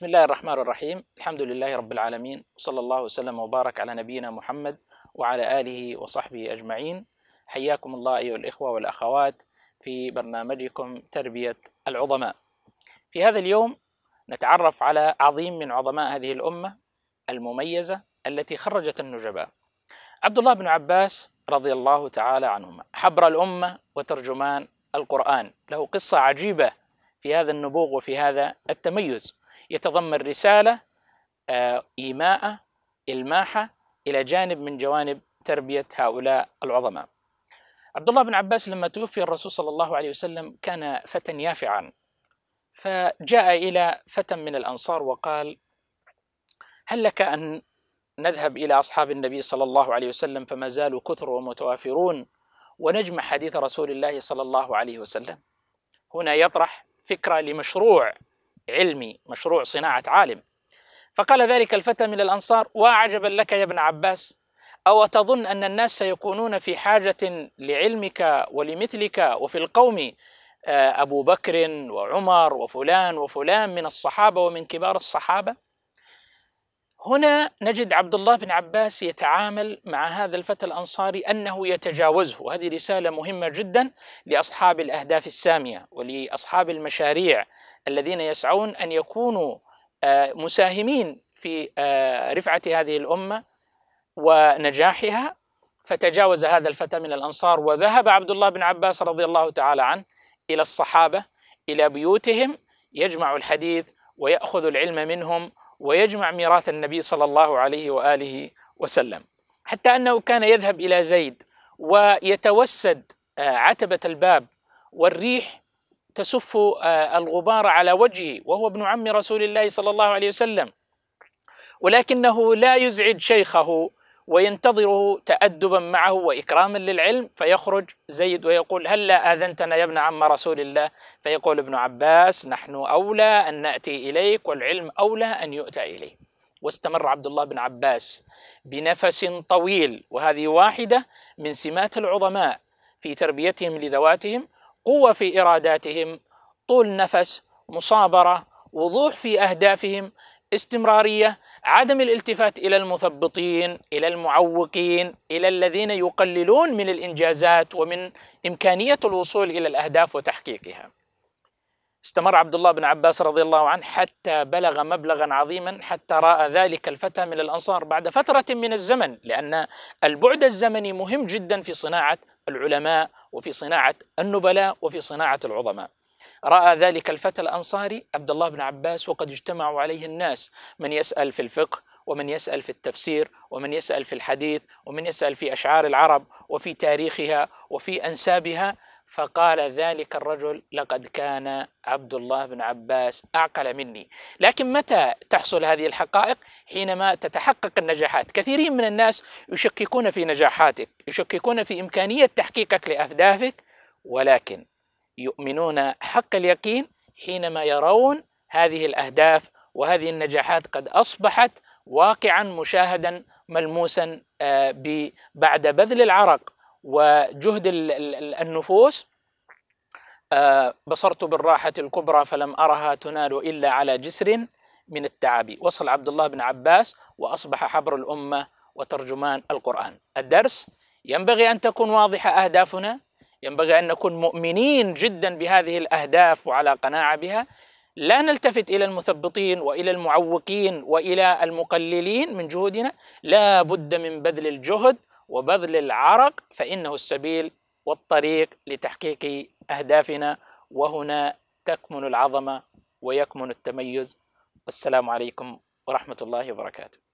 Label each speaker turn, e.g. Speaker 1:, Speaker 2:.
Speaker 1: بسم الله الرحمن الرحيم الحمد لله رب العالمين صلى الله وسلم وبارك على نبينا محمد وعلى آله وصحبه أجمعين حياكم الله أيها الإخوة والأخوات في برنامجكم تربية العظماء في هذا اليوم نتعرف على عظيم من عظماء هذه الأمة المميزة التي خرجت النجباء عبد الله بن عباس رضي الله تعالى عنهما حبر الأمة وترجمان القرآن له قصة عجيبة في هذا النبوغ وفي هذا التميز يتضمن رسالة آه، إيماءة إلماحة إلى جانب من جوانب تربية هؤلاء العظماء عبد الله بن عباس لما توفي الرسول صلى الله عليه وسلم كان فتى يافعا فجاء إلى فتى من الأنصار وقال هل لك أن نذهب إلى أصحاب النبي صلى الله عليه وسلم فما زالوا كثر ومتوافرون ونجمع حديث رسول الله صلى الله عليه وسلم هنا يطرح فكرة لمشروع علمي مشروع صناعة عالم فقال ذلك الفتى من الأنصار وعجبا لك يا ابن عباس أو تظن أن الناس سيكونون في حاجة لعلمك ولمثلك وفي القوم آه، أبو بكر وعمر وفلان وفلان من الصحابة ومن كبار الصحابة هنا نجد عبد الله بن عباس يتعامل مع هذا الفتى الانصاري انه يتجاوزه، وهذه رساله مهمه جدا لاصحاب الاهداف الساميه ولاصحاب المشاريع الذين يسعون ان يكونوا آه، مساهمين في آه، رفعه هذه الامه ونجاحها فتجاوز هذا الفتى من الانصار وذهب عبد الله بن عباس رضي الله تعالى عنه الى الصحابه الى بيوتهم يجمع الحديث وياخذ العلم منهم ويجمع ميراث النبي صلى الله عليه واله وسلم حتى انه كان يذهب الى زيد ويتوسد آه، عتبه الباب والريح تسف آه، الغبار على وجهه وهو ابن عم رسول الله صلى الله عليه وسلم ولكنه لا يزعج شيخه وينتظره تأدبا معه وإكراما للعلم فيخرج زيد ويقول هلا لا آذنتنا يا ابن عم رسول الله فيقول ابن عباس نحن أولى أن نأتي إليك والعلم أولى أن يؤتى إليه واستمر عبد الله بن عباس بنفس طويل وهذه واحدة من سمات العظماء في تربيتهم لذواتهم قوة في إراداتهم طول نفس مصابرة وضوح في أهدافهم استمرارية عدم الالتفات الى المثبطين الى المعوقين الى الذين يقللون من الانجازات ومن امكانيه الوصول الى الاهداف وتحقيقها استمر عبد الله بن عباس رضي الله عنه حتى بلغ مبلغا عظيما حتى راى ذلك الفتى من الانصار بعد فتره من الزمن لان البعد الزمني مهم جدا في صناعه العلماء وفي صناعه النبلاء وفي صناعه العظماء راى ذلك الفتى الانصاري عبد الله بن عباس وقد اجتمعوا عليه الناس من يسال في الفقه ومن يسال في التفسير ومن يسال في الحديث ومن يسال في اشعار العرب وفي تاريخها وفي انسابها فقال ذلك الرجل لقد كان عبد الله بن عباس اعقل مني، لكن متى تحصل هذه الحقائق؟ حينما تتحقق النجاحات، كثيرين من الناس يشككون في نجاحاتك، يشككون في امكانيه تحقيقك لاهدافك ولكن يؤمنون حق اليقين حينما يرون هذه الاهداف وهذه النجاحات قد اصبحت واقعا مشاهدا ملموسا آه، بعد بذل العرق وجهد النفوس آه، بصرت بالراحة الكبرى فلم أرها تنال إلا على جسر من التعب وصل عبد الله بن عباس وأصبح حبر الأمة وترجمان القرآن الدرس ينبغي أن تكون واضحة أهدافنا ينبغي ان نكون مؤمنين جدا بهذه الاهداف وعلى قناعه بها لا نلتفت الى المثبطين والى المعوقين والى المقللين من جهودنا لا بد من بذل الجهد وبذل العرق فانه السبيل والطريق لتحقيق اهدافنا وهنا تكمن العظمه ويكمن التميز والسلام عليكم ورحمه الله وبركاته